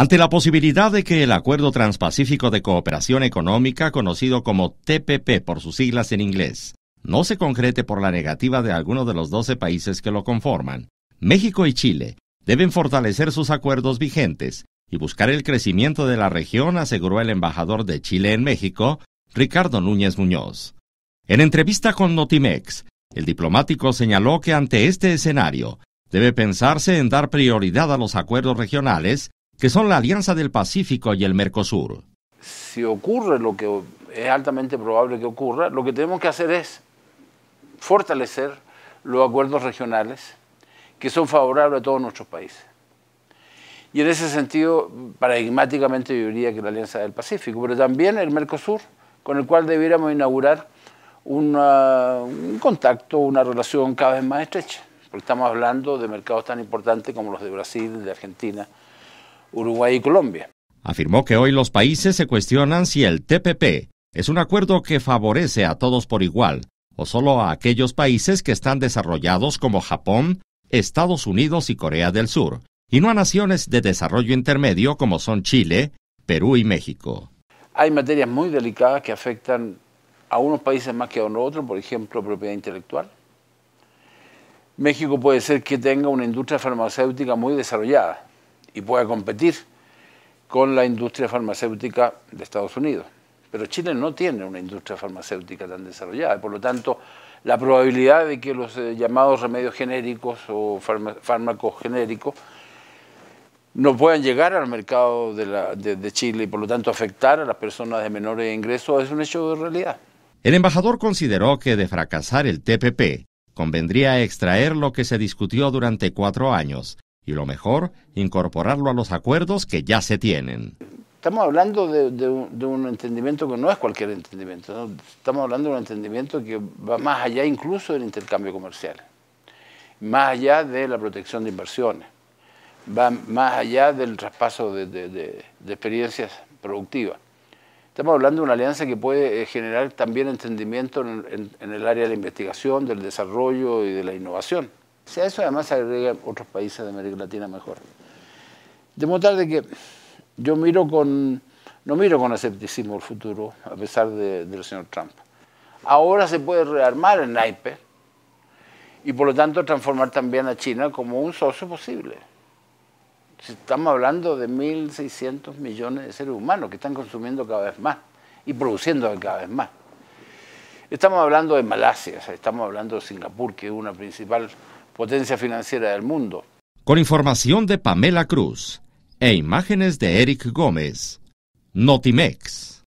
Ante la posibilidad de que el Acuerdo Transpacífico de Cooperación Económica, conocido como TPP por sus siglas en inglés, no se concrete por la negativa de alguno de los 12 países que lo conforman, México y Chile deben fortalecer sus acuerdos vigentes y buscar el crecimiento de la región, aseguró el embajador de Chile en México, Ricardo Núñez Muñoz. En entrevista con Notimex, el diplomático señaló que ante este escenario debe pensarse en dar prioridad a los acuerdos regionales que son la Alianza del Pacífico y el Mercosur. Si ocurre lo que es altamente probable que ocurra, lo que tenemos que hacer es fortalecer los acuerdos regionales que son favorables a todos nuestros países. Y en ese sentido, paradigmáticamente yo diría que la Alianza del Pacífico, pero también el Mercosur, con el cual debiéramos inaugurar un contacto, una relación cada vez más estrecha, porque estamos hablando de mercados tan importantes como los de Brasil, de Argentina, Uruguay y Colombia. Afirmó que hoy los países se cuestionan si el TPP es un acuerdo que favorece a todos por igual o solo a aquellos países que están desarrollados como Japón, Estados Unidos y Corea del Sur, y no a naciones de desarrollo intermedio como son Chile, Perú y México. Hay materias muy delicadas que afectan a unos países más que a otros, por ejemplo, propiedad intelectual. México puede ser que tenga una industria farmacéutica muy desarrollada, y pueda competir con la industria farmacéutica de Estados Unidos. Pero Chile no tiene una industria farmacéutica tan desarrollada, por lo tanto, la probabilidad de que los eh, llamados remedios genéricos o fármacos genéricos no puedan llegar al mercado de, de Chile y por lo tanto afectar a las personas de menores ingresos es un hecho de realidad. El embajador consideró que de fracasar el TPP, convendría extraer lo que se discutió durante cuatro años, y lo mejor, incorporarlo a los acuerdos que ya se tienen. Estamos hablando de, un, entendimiento que no es cualquier entendimiento, estamos hablando de un entendimiento que va más allá incluso del intercambio comercial, más allá de la protección de inversiones, va más allá del traspaso de, experiencias productivas. Estamos hablando de una alianza que puede eh, generar también entendimiento en el área de la investigación, del desarrollo y de la innovación. Si a eso además se agrega otros países de América Latina mejor. De modo tal que yo miro con, no miro con escepticismo el futuro, a pesar del de, señor Trump. Ahora se puede rearmar el naipe y por lo tanto transformar también a China como un socio posible. estamos hablando de 1.600 millones de seres humanos que están consumiendo cada vez más y produciendo cada vez más. Estamos hablando de Malasia, estamos hablando de Singapur, que es una principal potencia financiera del mundo. Con información de Pamela Cruz e imágenes de Eric Gómez, Notimex.